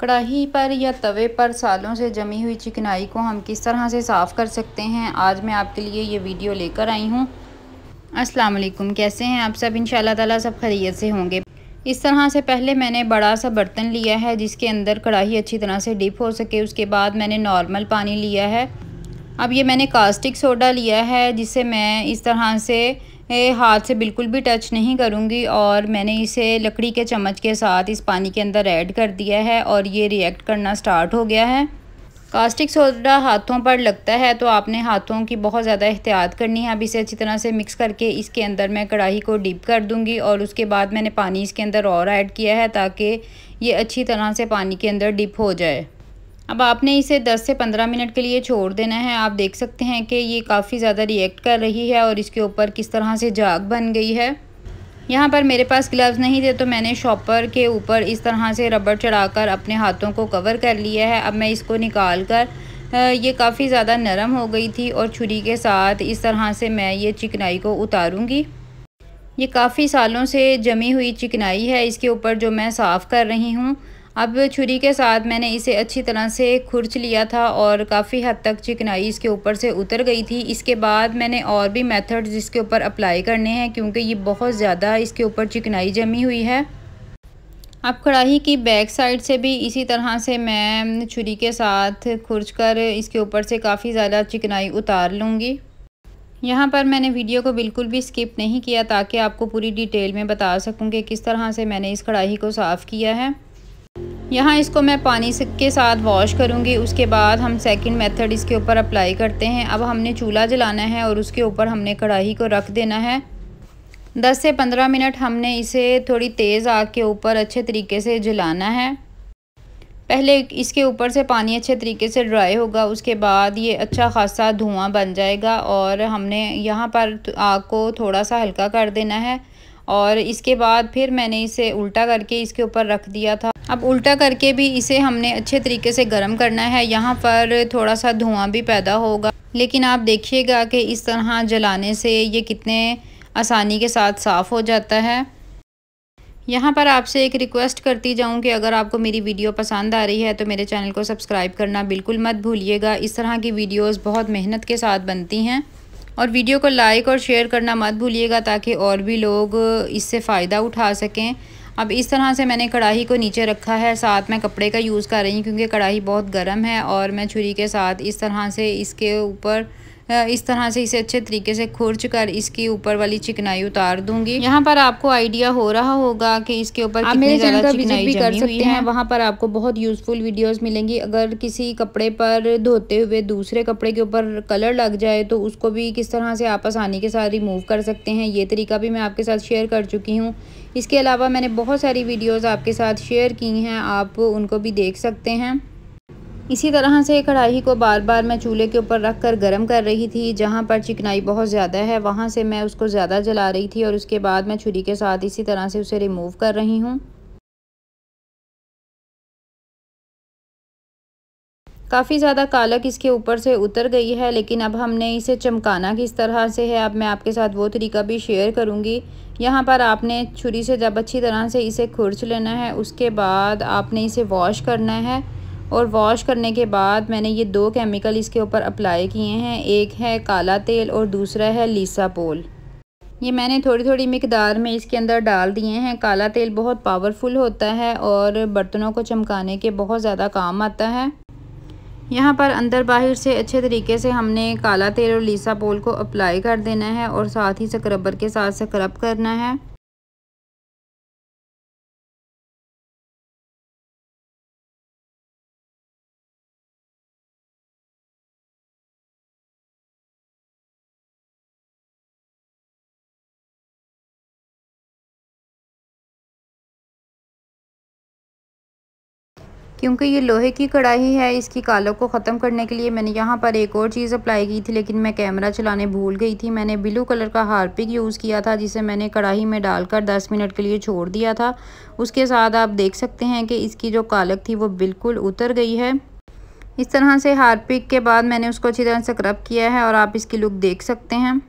कढ़ाही पर या तवे पर सालों से जमी हुई चिकनाई को हम किस तरह से साफ़ कर सकते हैं आज मैं आपके लिए ये वीडियो लेकर आई हूँ अस्सलाम वालेकुम कैसे हैं आप सब इन ताला सब खरीत से होंगे इस तरह से पहले मैंने बड़ा सा बर्तन लिया है जिसके अंदर कढ़ाई अच्छी तरह से डिप हो सके उसके बाद मैंने नॉर्मल पानी लिया है अब ये मैंने कास्टिक सोडा लिया है जिसे मैं इस तरह से हाथ से बिल्कुल भी टच नहीं करूँगी और मैंने इसे लकड़ी के चम्मच के साथ इस पानी के अंदर ऐड कर दिया है और ये रिएक्ट करना स्टार्ट हो गया है कास्टिक सोडा हाथों पर लगता है तो आपने हाथों की बहुत ज़्यादा एहतियात करनी है अब इसे अच्छी तरह से मिक्स करके इसके अंदर मैं कढ़ाई को डिप कर दूंगी और उसके बाद मैंने पानी इसके अंदर और ऐड किया है ताकि ये अच्छी तरह से पानी के अंदर डिप हो जाए अब आपने इसे 10 से 15 मिनट के लिए छोड़ देना है आप देख सकते हैं कि ये काफ़ी ज़्यादा रिएक्ट कर रही है और इसके ऊपर किस तरह से जाग बन गई है यहाँ पर मेरे पास ग्लव्स नहीं थे तो मैंने शॉपर के ऊपर इस तरह से रबड़ चढ़ाकर अपने हाथों को कवर कर लिया है अब मैं इसको निकाल कर ये काफ़ी ज़्यादा नरम हो गई थी और छुरी के साथ इस तरह से मैं ये चिकनाई को उतारूँगी ये काफ़ी सालों से जमी हुई चिकनाई है इसके ऊपर जो मैं साफ़ कर रही हूँ अब छुरी के साथ मैंने इसे अच्छी तरह से खुर्च लिया था और काफ़ी हद तक चिकनाई इसके ऊपर से उतर गई थी इसके बाद मैंने और भी मेथड्स इसके ऊपर अप्लाई करने हैं क्योंकि ये बहुत ज़्यादा इसके ऊपर चिकनाई जमी हुई है अब कढ़ाई की बैक साइड से भी इसी तरह से मैं छुरी के साथ खुर्च कर इसके ऊपर से काफ़ी ज़्यादा चिकनाई उतार लूँगी यहाँ पर मैंने वीडियो को बिल्कुल भी स्किप नहीं किया ताकि आपको पूरी डिटेल में बता सकूँ कि किस तरह से मैंने इस कढ़ाई को साफ़ किया है यहाँ इसको मैं पानी के साथ वॉश करूँगी उसके बाद हम सेकंड मेथड इसके ऊपर अप्लाई करते हैं अब हमने चूल्हा जलाना है और उसके ऊपर हमने कढ़ाई को रख देना है 10 से 15 मिनट हमने इसे थोड़ी तेज़ आग के ऊपर अच्छे तरीके से जलाना है पहले इसके ऊपर से पानी अच्छे तरीके से ड्राई होगा उसके बाद ये अच्छा खासा धुआँ बन जाएगा और हमने यहाँ पर तो आग को थोड़ा सा हल्का कर देना है और इसके बाद फिर मैंने इसे उल्टा करके इसके ऊपर रख दिया था अब उल्टा करके भी इसे हमने अच्छे तरीके से गर्म करना है यहाँ पर थोड़ा सा धुआं भी पैदा होगा लेकिन आप देखिएगा कि इस तरह जलाने से ये कितने आसानी के साथ साफ़ हो जाता है यहाँ पर आपसे एक रिक्वेस्ट करती जाऊँ कि अगर आपको मेरी वीडियो पसंद आ रही है तो मेरे चैनल को सब्सक्राइब करना बिल्कुल मत भूलिएगा इस तरह की वीडियोस बहुत मेहनत के साथ बनती हैं और वीडियो को लाइक और शेयर करना मत भूलिएगा ताकि और भी लोग इससे फ़ायदा उठा सकें अब इस तरह से मैंने कढ़ाई को नीचे रखा है साथ में कपड़े का यूज़ कर रही हूँ क्योंकि कढ़ाई बहुत गर्म है और मैं छुरी के साथ इस तरह से इसके ऊपर इस तरह से इसे अच्छे तरीके से खुर्च कर इसकी ऊपर वाली चिकनाई उतार दूंगी यहाँ पर आपको आइडिया हो रहा होगा कि इसके ऊपर मेरे भी कर सकते हैं वहाँ पर आपको बहुत यूजफुल वीडियोस मिलेंगी अगर किसी कपड़े पर धोते हुए दूसरे कपड़े के ऊपर कलर लग जाए तो उसको भी किस तरह से आप आसानी के साथ रिमूव कर सकते हैं ये तरीका भी मैं आपके साथ शेयर कर चुकी हूँ इसके अलावा मैंने बहुत सारी वीडियोज़ आपके साथ शेयर की हैं आप उनको भी देख सकते हैं इसी तरह से कढ़ाई को बार बार मैं चूल्हे के ऊपर रख कर गर्म कर रही थी जहाँ पर चिकनाई बहुत ज़्यादा है वहाँ से मैं उसको ज़्यादा जला रही थी और उसके बाद मैं छुरी के साथ इसी तरह से उसे रिमूव कर रही हूँ काफ़ी ज़्यादा कालक इसके ऊपर से उतर गई है लेकिन अब हमने इसे चमकाना किस तरह से है अब मैं आपके साथ वो तरीका भी शेयर करूँगी यहाँ पर आपने छुरी से जब अच्छी तरह से इसे खुर्च लेना है उसके बाद आपने इसे वॉश करना है और वॉश करने के बाद मैंने ये दो केमिकल इसके ऊपर अप्लाई किए हैं एक है काला तेल और दूसरा है लीसा पोल ये मैंने थोड़ी थोड़ी मकदार में इसके अंदर डाल दिए हैं काला तेल बहुत पावरफुल होता है और बर्तनों को चमकाने के बहुत ज़्यादा काम आता है यहाँ पर अंदर बाहर से अच्छे तरीके से हमने काला तेल और लीसा पोल को अप्लाई कर देना है और साथ ही स्क्रबर के साथ स्क्रब करना है क्योंकि ये लोहे की कढ़ाई है इसकी कालों को ख़त्म करने के लिए मैंने यहाँ पर एक और चीज़ अप्लाई की थी लेकिन मैं कैमरा चलाने भूल गई थी मैंने ब्लू कलर का हारपिक यूज़ किया था जिसे मैंने कढ़ाई में डालकर 10 मिनट के लिए छोड़ दिया था उसके साथ आप देख सकते हैं कि इसकी जो कालक थी वो बिल्कुल उतर गई है इस तरह से हारपिक के बाद मैंने उसको अच्छी तरह स्क्रब किया है और आप इसकी लुक देख सकते हैं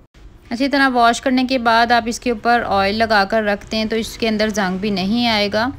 अच्छी तरह वॉश करने के बाद आप इसके ऊपर ऑयल लगा कर रखते हैं तो इसके अंदर जंग भी नहीं आएगा